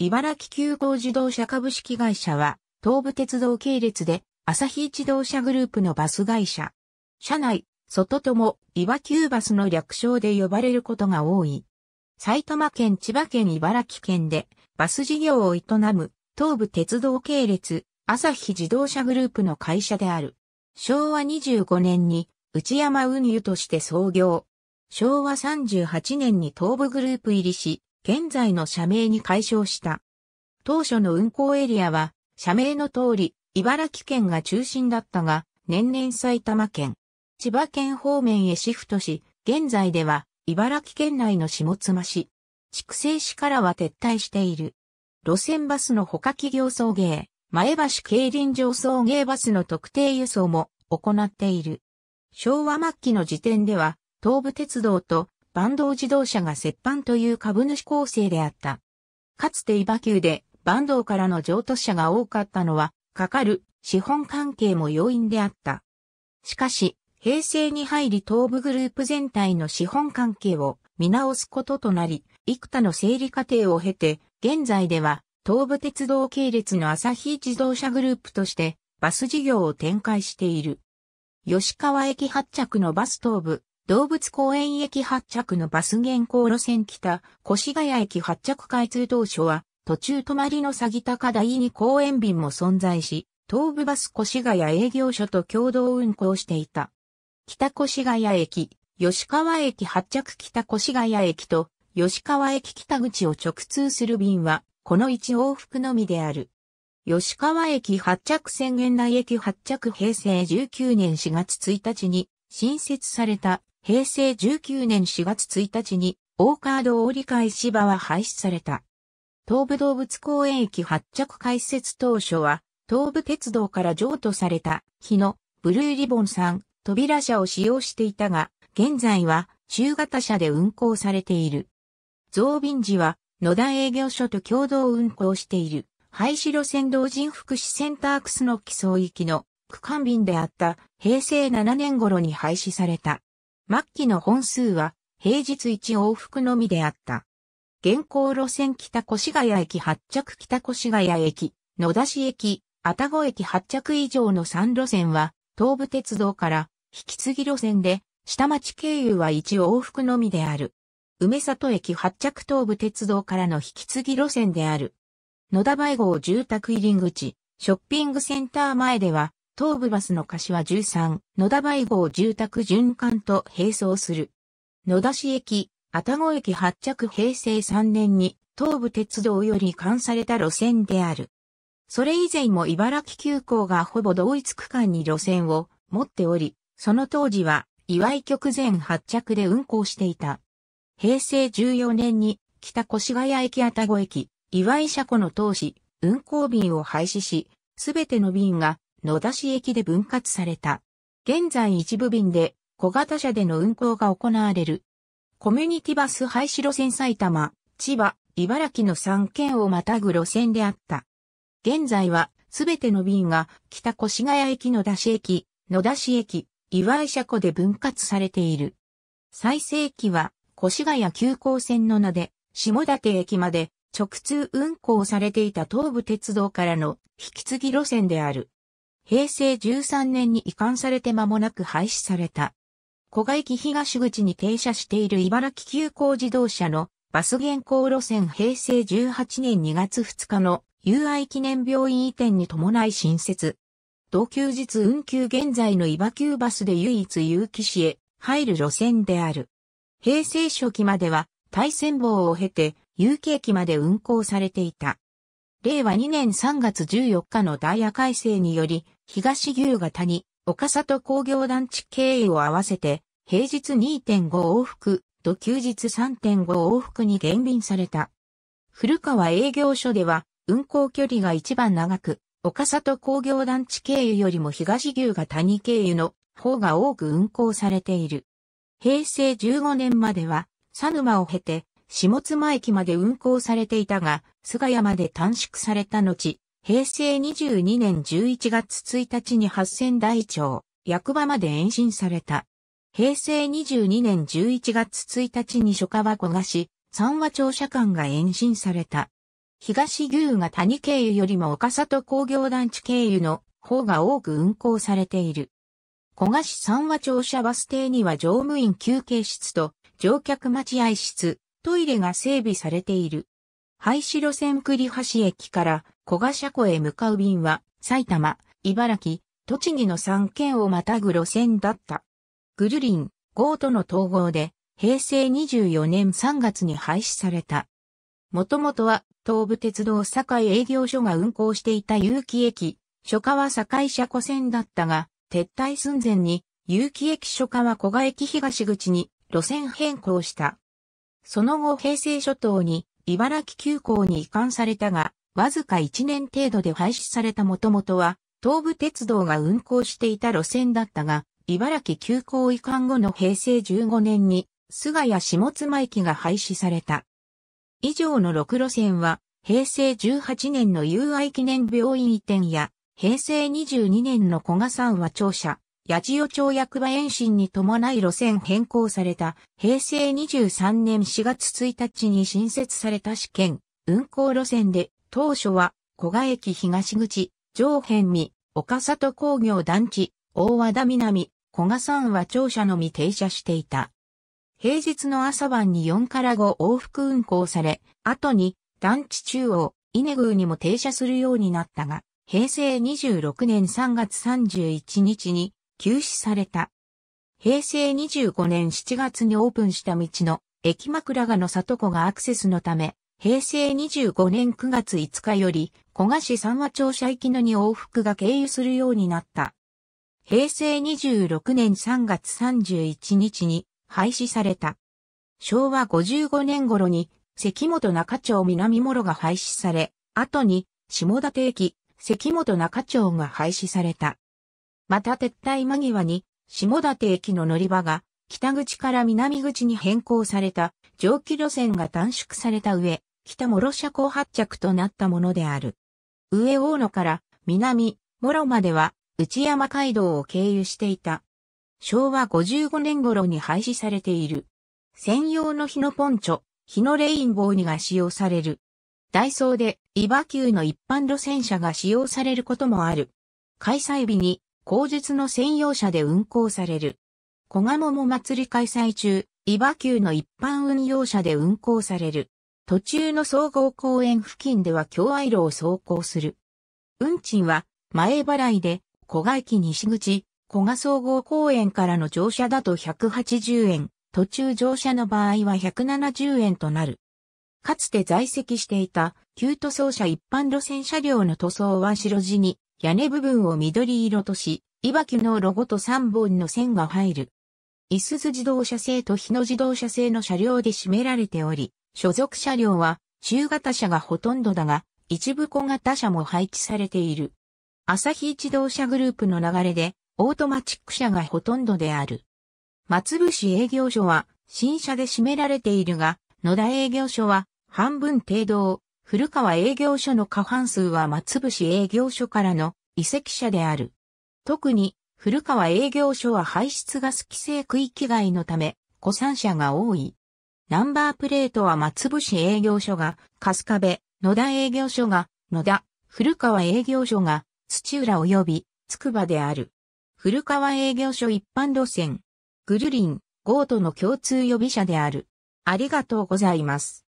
茨城急行自動車株式会社は、東武鉄道系列で、朝日自動車グループのバス会社。社内、外とも、岩急バスの略称で呼ばれることが多い。埼玉県、千葉県、茨城県で、バス事業を営む、東武鉄道系列、朝日自動車グループの会社である。昭和25年に、内山運輸として創業。昭和38年に東武グループ入りし、現在の社名に解消した。当初の運行エリアは、社名の通り、茨城県が中心だったが、年々埼玉県、千葉県方面へシフトし、現在では、茨城県内の下妻市、筑西市からは撤退している。路線バスの他企業送迎、前橋競輪場送迎バスの特定輸送も行っている。昭和末期の時点では、東武鉄道と坂東自動車が折半という株主構成であった。かつて伊場級で坂東からの譲渡者が多かったのは、かかる資本関係も要因であった。しかし、平成に入り東部グループ全体の資本関係を見直すこととなり、幾多の整理過程を経て、現在では東部鉄道系列の朝日自動車グループとしてバス事業を展開している。吉川駅発着のバス東部、動物公園駅発着のバス原稿路線北、越谷駅発着開通当初は、途中止まりの詐欺高台に公園便も存在し、東武バス越谷営業所と共同運行していた。北越谷駅、吉川駅発着北越谷駅と吉川駅北口を直通する便は、この1往復のみである。吉川駅発着宣言内駅発着平成19年4月1日に新設された平成19年4月1日に、大川道折り返し場は廃止された。東武動物公園駅発着開設当初は、東武鉄道から譲渡された、日の、ブルーリボンさん、扉車を使用していたが、現在は、中型車で運行されている。増便時は、野田営業所と共同運行している、廃止路線同人福祉センタークスの基礎域の区間便であった平成7年頃に廃止された。末期の本数は平日1往復のみであった。現行路線北越谷駅発着北越谷駅、野田市駅、愛宕駅発着以上の3路線は、東武鉄道から引き継ぎ路線で、下町経由は1往復のみである。梅里駅発着東武鉄道からの引き継ぎ路線である。野田梅号住宅入り口、ショッピングセンター前では、東武バスの柏13、野田梅号住宅循環と並走する。野田市駅、愛宕駅発着平成3年に東武鉄道より管された路線である。それ以前も茨城急行がほぼ同一区間に路線を持っており、その当時は岩井局前発着で運行していた。平成14年に北越谷駅愛宕駅、岩井車庫の当時、運行便を廃止し、すべての便が野田市駅で分割された。現在一部便で小型車での運行が行われる。コミュニティバス廃止路線埼玉、千葉、茨城の3県をまたぐ路線であった。現在はすべての便が北越谷駅野田市駅、野田市駅、岩井車庫で分割されている。最盛期は越谷急行線の名で下館駅まで直通運行されていた東武鉄道からの引き継ぎ路線である。平成13年に移管されて間もなく廃止された。小賀駅東口に停車している茨城急行自動車のバス現行路線平成18年2月2日の友愛記念病院移転に伴い新設。同休日運休現在の茨急バスで唯一有機市へ入る路線である。平成初期までは大戦坊を経て有機駅まで運行されていた。令和2年3月14日のダイヤ改正により東牛ヶ谷、岡里工業団地経由を合わせて、平日2.5往復と休日3.5往復に減便された。古川営業所では、運行距離が一番長く、岡里工業団地経由よりも東牛が谷経由の方が多く運行されている。平成15年までは、佐沼を経て、下妻駅まで運行されていたが、菅谷まで短縮された後、平成22年11月1日に八千台町、役場まで延伸された。平成22年11月1日に初川小菓子、三和庁舎間が延伸された。東牛が谷経由よりも岡里工業団地経由の方が多く運行されている。小菓子三和庁舎バス停には乗務員休憩室と乗客待合室、トイレが整備されている。廃止路線栗橋駅から小賀車庫へ向かう便は、埼玉、茨城、栃木の3県をまたぐ路線だった。グルリン、ートの統合で、平成24年3月に廃止された。もともとは、東武鉄道堺営業所が運行していた有機駅、初夏は堺車庫線だったが、撤退寸前に、有機駅初夏は小賀駅東口に路線変更した。その後平成初頭に、茨城急行に移管されたが、わずか1年程度で廃止されたもともとは、東武鉄道が運行していた路線だったが、茨城急行移管後の平成15年に、菅谷下妻駅が廃止された。以上の6路線は、平成18年の友愛記念病院移転や、平成22年の古賀山は庁舎、八千代町役場延伸に伴い路線変更された、平成23年4月1日に新設された試験、運行路線で、当初は、小賀駅東口、上辺見、岡里工業団地、大和田南、小賀山は庁舎のみ停車していた。平日の朝晩に4から5往復運行され、後に団地中央、稲宮にも停車するようになったが、平成26年3月31日に休止された。平成25年7月にオープンした道の駅枕賀の里子がアクセスのため、平成25年9月5日より、小賀市三和町社域のに往復が経由するようになった。平成26年3月31日に廃止された。昭和55年頃に関本中町南諸が廃止され、後に下館駅関本中町が廃止された。また撤退間際に下館駅の乗り場が北口から南口に変更された蒸気路線が短縮された上、北諸社港発着となったものである。上大野から南、諸までは内山街道を経由していた。昭和55年頃に廃止されている。専用の日のポンチョ、日のレインボーにが使用される。ダイソーで、イバ級の一般路線車が使用されることもある。開催日に、後日の専用車で運行される。小賀も祭り開催中、イバ級の一般運用車で運行される。途中の総合公園付近では京愛路を走行する。運賃は前払いで小賀駅西口、小賀総合公園からの乗車だと180円、途中乗車の場合は170円となる。かつて在籍していた旧塗装車一般路線車両の塗装は白地に屋根部分を緑色とし、いばきのロゴと3本の線が入る。いす自動車製と日野自動車製の車両で占められており、所属車両は中型車がほとんどだが、一部小型車も配置されている。朝日自動車グループの流れで、オートマチック車がほとんどである。松伏営業所は、新車で占められているが、野田営業所は、半分程度を、古川営業所の過半数は松伏営業所からの移籍車である。特に、古川営業所は排出ガス規制区域外のため、古参車が多い。ナンバープレートは松伏営業所が、春日部、野田営業所が、野田、古川営業所が、土浦及び、つくばである。古川営業所一般路線、グルリン、ゴートの共通予備車である。ありがとうございます。